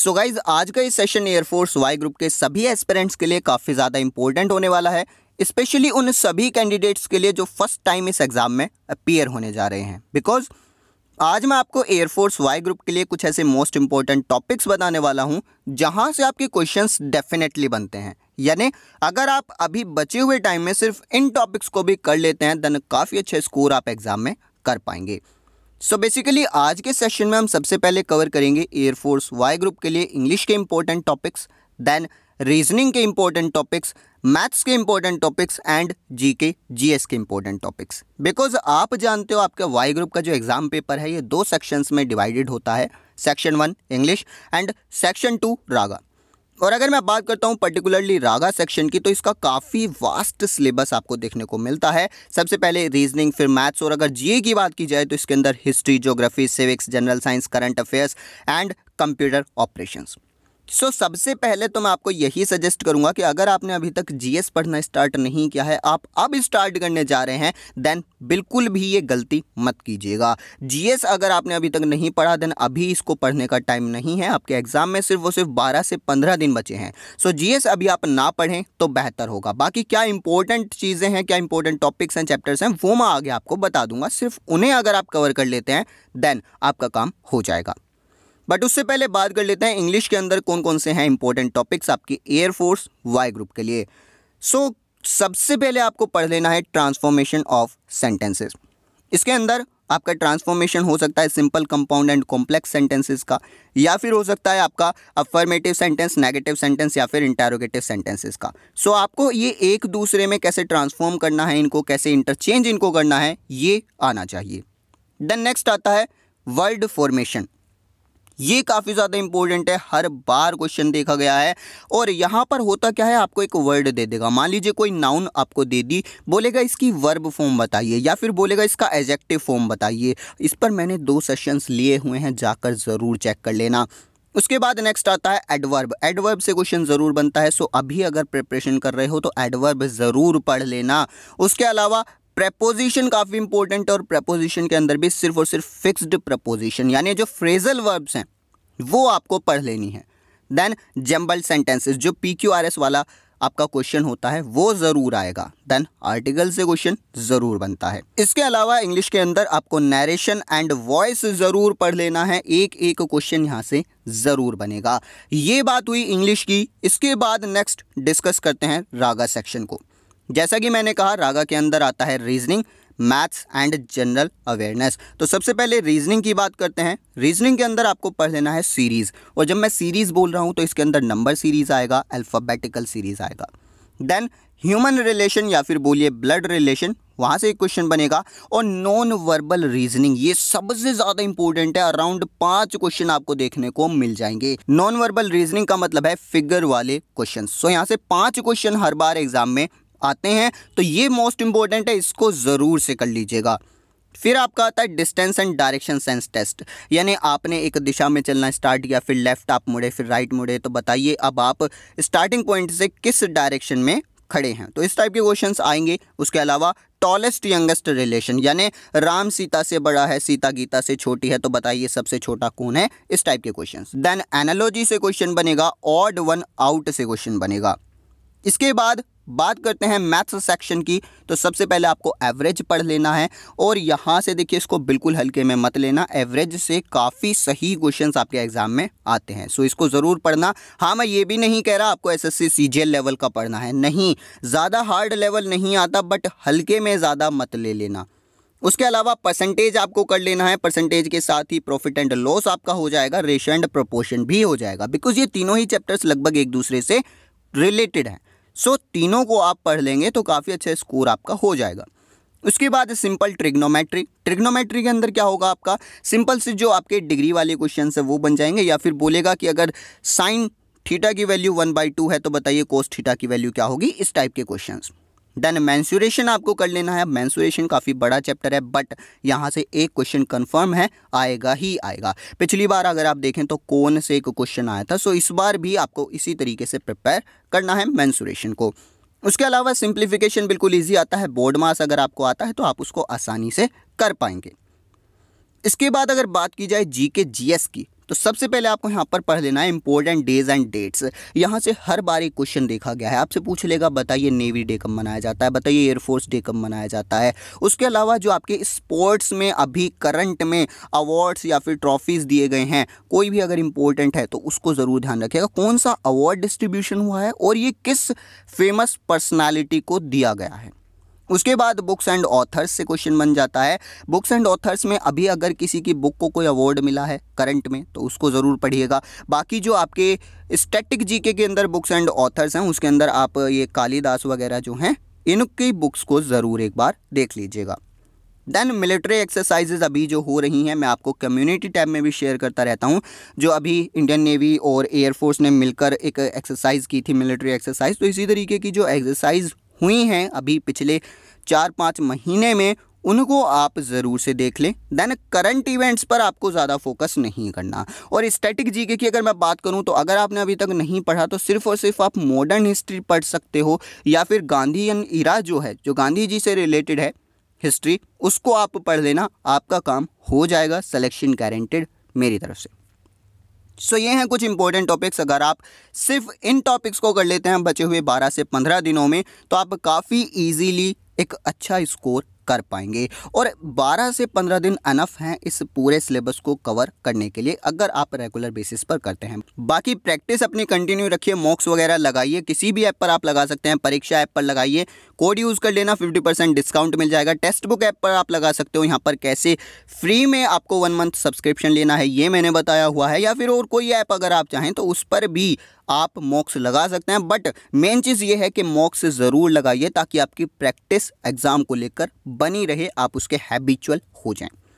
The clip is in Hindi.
सो so गाइज आज का ये सेशन एयरफोर्स वाई ग्रुप के सभी एस्पेरेंट्स के लिए काफ़ी ज़्यादा इंपॉर्टेंट होने वाला है स्पेशली उन सभी कैंडिडेट्स के लिए जो फर्स्ट टाइम इस एग्ज़ाम में अपीयर होने जा रहे हैं बिकॉज आज मैं आपको एयरफोर्स वाई ग्रुप के लिए कुछ ऐसे मोस्ट इंपॉर्टेंट टॉपिक्स बताने वाला हूँ जहाँ से आपके क्वेश्चन डेफिनेटली बनते हैं यानी अगर आप अभी बचे हुए टाइम में सिर्फ इन टॉपिक्स को भी कर लेते हैं देन काफ़ी अच्छे स्कोर आप एग्ज़ाम में कर पाएंगे सो so बेसिकली आज के सेशन में हम सबसे पहले कवर करेंगे एयरफोर्स वाई ग्रुप के लिए इंग्लिश के इम्पोर्टेंट टॉपिक्स देन रीजनिंग के इम्पोर्टेंट टॉपिक्स मैथ्स के important topics and G K G S के इंपॉर्टेंट टॉपिक्स बिकॉज आप जानते हो आपके वाई ग्रुप का जो एग्ज़ाम पेपर है ये दो सेक्शंस में डिवाइडेड होता है section one English and section two रागा और अगर मैं बात करता हूँ पर्टिकुलरली रागा सेक्शन की तो इसका काफ़ी वास्ट सिलेबस आपको देखने को मिलता है सबसे पहले रीजनिंग फिर मैथ्स और अगर जीए की बात की जाए तो इसके अंदर history geography civics general science current affairs and computer operations so so, सबसे पहले तो मैं आपको यही सजेस्ट करूंगा कि अगर आपने अभी तक जीएस पढ़ना स्टार्ट नहीं किया है आप अब स्टार्ट करने जा रहे हैं देन बिल्कुल भी ये गलती मत कीजिएगा जीएस अगर आपने अभी तक नहीं पढ़ा देन अभी इसको पढ़ने का टाइम नहीं है आपके एग्ज़ाम में सिर्फ वो सिर्फ बारह से पंद्रह दिन बचे हैं सो so, जीएस अभी आप ना पढ़ें तो बेहतर होगा बाकी क्या इंपॉर्टेंट चीज़ें हैं क्या इंपॉर्टेंट टॉपिक्स हैं चैप्टर्स हैं वो मैं आगे आपको बता दूंगा सिर्फ उन्हें अगर आप कवर कर लेते हैं देन आपका काम हो जाएगा बट उससे पहले बात कर लेते हैं इंग्लिश के अंदर कौन कौन से हैं इंपॉर्टेंट टॉपिक्स आपकी एयरफोर्स वाई ग्रुप के लिए सो so, सबसे पहले आपको पढ़ लेना है ट्रांसफॉर्मेशन ऑफ सेंटेंसेस इसके अंदर आपका ट्रांसफॉर्मेशन हो सकता है simple compound and complex sentences का या फिर हो सकता है आपका अफर्मेटिव सेंटेंस नेगेटिव सेंटेंस या फिर इंटेरोगेटिव सेंटेंसेस का सो so, आपको ये एक दूसरे में कैसे ट्रांसफॉर्म करना है इनको कैसे इंटरचेंज इनको करना है ये आना चाहिए देन नेक्स्ट आता है वर्ड फॉर्मेशन ये काफ़ी ज़्यादा इंपॉर्टेंट है हर बार क्वेश्चन देखा गया है और यहाँ पर होता क्या है आपको एक वर्ड दे देगा मान लीजिए कोई नाउन आपको दे दी बोलेगा इसकी वर्ब फॉर्म बताइए या फिर बोलेगा इसका एजेक्टिव फॉर्म बताइए इस पर मैंने दो सेशंस लिए हुए हैं जाकर ज़रूर चेक कर लेना उसके बाद नेक्स्ट आता है एडवर्ब एडवर्ब से क्वेश्चन ज़रूर बनता है सो अभी अगर प्रिपरेशन कर रहे हो तो एडवर्ब ज़रूर पढ़ लेना उसके अलावा प्रपोजिशन काफ़ी इंपॉर्टेंट है और प्रपोजिशन के अंदर भी सिर्फ और सिर्फ फिक्स्ड प्रपोजिशन यानी जो फ्रेजल वर्ब्स हैं वो आपको पढ़ लेनी है देन जम्बल सेंटेंसेस जो पी क्यू आर एस वाला आपका क्वेश्चन होता है वो ज़रूर आएगा देन आर्टिकल से क्वेश्चन ज़रूर बनता है इसके अलावा इंग्लिश के अंदर आपको नरेशन एंड वॉइस ज़रूर पढ़ लेना है एक एक क्वेश्चन यहाँ से ज़रूर बनेगा ये बात हुई इंग्लिश की इसके बाद नेक्स्ट डिस्कस करते हैं रागा सेक्शन को जैसा कि मैंने कहा रागा के अंदर आता है reasoning maths and general awareness तो सबसे पहले रीजनिंग की बात करते हैं रीजनिंग के अंदर आपको पढ़ लेना है सीरीज़ और जब मैं सीरीज़ बोल रहा हूँ तो इसके अंदर नंबर सीरीज़ आएगा अल्फ़ाबेटिकल सीरीज़ आएगा देन ह्यूमन रिलेशन या फिर बोलिए ब्लड रिलेशन वहाँ से एक क्वेश्चन बनेगा और नॉन वर्बल रीजनिंग ये सबसे ज़्यादा इंपॉर्टेंट है अराउंड पांच क्वेश्चन आपको देखने को मिल जाएंगे नॉन वर्बल रीजनिंग का मतलब है फिगर वाले क्वेश्चन सो यहाँ से पांच क्वेश्चन हर बार एग्जाम में आते हैं तो ये मोस्ट इंपॉर्टेंट है इसको ज़रूर से कर लीजिएगा फिर आपका आता है distance and direction sense test यानी आपने एक दिशा में चलना स्टार्ट किया फिर लेफ़्ट आप मुड़े फिर राइट मुड़े तो बताइए अब आप स्टार्टिंग पॉइंट से किस डायरेक्शन में खड़े हैं तो इस टाइप के क्वेश्चंस आएंगे उसके अलावा टॉलेस्ट यंगेस्ट रिलेशन यानी राम सीता से बड़ा है सीता गीता से छोटी है तो बताइए सबसे छोटा कौन है इस टाइप के क्वेश्चन देन एनालॉजी से क्वेश्चन बनेगा ऑड वन आउट से क्वेश्चन बनेगा इसके बाद बात करते हैं मैथ्स सेक्शन की तो सबसे पहले आपको एवरेज पढ़ लेना है और यहाँ से देखिए इसको बिल्कुल हल्के में मत लेना एवरेज से काफ़ी सही क्वेश्चंस आपके एग्ज़ाम में आते हैं सो इसको ज़रूर पढ़ना हाँ मैं ये भी नहीं कह रहा आपको एस एस लेवल का पढ़ना है नहीं ज़्यादा हार्ड लेवल नहीं आता बट हल्के में ज़्यादा मत ले लेना उसके अलावा परसेंटेज आपको कर लेना है परसेंटेज के साथ ही प्रॉफिट एंड लॉस आपका हो जाएगा रेशो एंड प्रोपोर्शन भी हो जाएगा बिकॉज ये तीनों ही चैप्टर्स लगभग एक दूसरे से रिलेटेड हैं सो तीनों को आप पढ़ लेंगे तो काफ़ी अच्छा स्कोर आपका हो जाएगा उसके बाद सिंपल ट्रिग्नोमेट्री ट्रिग्नोमेट्री के अंदर क्या होगा आपका सिंपल से जो आपके डिग्री वाले क्वेश्चन है वो बन जाएंगे या फिर बोलेगा कि अगर साइन थीटा की वैल्यू वन बाई टू है तो बताइए कोस थीटा की वैल्यू क्या होगी इस टाइप के क्वेश्चंस देन मैंसुरेशन आपको कर लेना है मैंसुरेशन काफ़ी बड़ा चैप्टर है बट यहाँ से एक क्वेश्चन कन्फर्म है आएगा ही आएगा पिछली बार अगर आप देखें तो कौन से एक क्वेश्चन आया था सो इस बार भी आपको इसी तरीके से प्रिपेयर करना है मैंसुरेशन को उसके अलावा सिंप्लीफिकेशन बिल्कुल ईजी आता है बोर्ड मास अगर आपको आता है तो आप उसको आसानी से कर पाएंगे इसके बाद अगर बात की जाए जी के जी एस की तो सबसे पहले आपको यहाँ पर पढ़ लेना है इंपॉर्टेंट डेज एंड डेट्स यहाँ से हर बार एक क्वेश्चन देखा गया है आपसे पूछ लेगा बताइए नेवी डे कब मनाया जाता है बताइए एयरफोर्स डे कब मनाया जाता है उसके अलावा जो आपके स्पोर्ट्स में अभी करंट में अवार्ड्स या फिर ट्रॉफीज़ दिए गए हैं कोई भी अगर इंपॉर्टेंट है तो उसको ज़रूर ध्यान रखिएगा कौन सा अवार्ड डिस्ट्रीब्यूशन हुआ है और ये किस फेमस पर्सनैलिटी को दिया गया है उसके बाद बुक्स एंड ऑथर्स से क्वेश्चन बन जाता है बुक्स एंड ऑथर्स में अभी अगर किसी की बुक को कोई अवार्ड मिला है करंट में तो उसको ज़रूर पढ़िएगा बाकी जो आपके स्टैटिक जीके के अंदर बुक्स एंड ऑथर्स हैं उसके अंदर आप ये कालीदास वगैरह जो हैं इनकी बुक्स को ज़रूर एक बार देख लीजिएगा देन मिलिट्री एक्सरसाइजेज अभी जो हो रही हैं मैं आपको कम्युनिटी टैब में भी शेयर करता रहता हूँ जो अभी इंडियन नेवी और एयरफोर्स ने मिलकर एक एक्सरसाइज की थी मिलिट्री एक्सरसाइज तो इसी तरीके की जो एक्सरसाइज हुई हैं अभी पिछले चार पाँच महीने में उनको आप ज़रूर से देख लें देन करंट इवेंट्स पर आपको ज़्यादा फोकस नहीं करना और स्टैटिक जीके की अगर मैं बात करूं तो अगर आपने अभी तक नहीं पढ़ा तो सिर्फ और सिर्फ आप मॉडर्न हिस्ट्री पढ़ सकते हो या फिर गांधी एन इरा जो है जो गांधी जी से रिलेटेड है हिस्ट्री उसको आप पढ़ लेना आपका काम हो जाएगा सलेक्शन गारंटेड मेरी तरफ से सो ये हैं कुछ इंपॉर्टेंट टॉपिक्स अगर आप सिर्फ इन टॉपिक्स को कर लेते हैं बचे हुए 12 से 15 दिनों में तो आप काफ़ी इजीली एक अच्छा स्कोर कर पाएंगे और 12 से 15 दिन अनफ हैं इस पूरे सिलेबस को कवर करने के लिए अगर आप रेगुलर बेसिस पर करते हैं बाकी प्रैक्टिस अपनी कंटिन्यू रखिए मॉक्स वगैरह लगाइए किसी भी ऐप पर आप लगा सकते हैं परीक्षा ऐप पर लगाइए कोड यूज़ कर लेना 50 परसेंट डिस्काउंट मिल जाएगा टेक्स्ट बुक ऐप पर आप लगा सकते हो यहाँ पर कैसे फ्री में आपको वन मंथ सब्सक्रिप्शन लेना है ये मैंने बताया हुआ है या फिर और कोई ऐप अगर आप चाहें तो उस पर भी आप मॉक्स लगा सकते हैं बट मेन चीज़ ये है कि मॉक्स ज़रूर लगाइए ताकि आपकी प्रैक्टिस एग्ज़ाम को लेकर बनी रहे आप उसके हैबिचुअल हो जाएं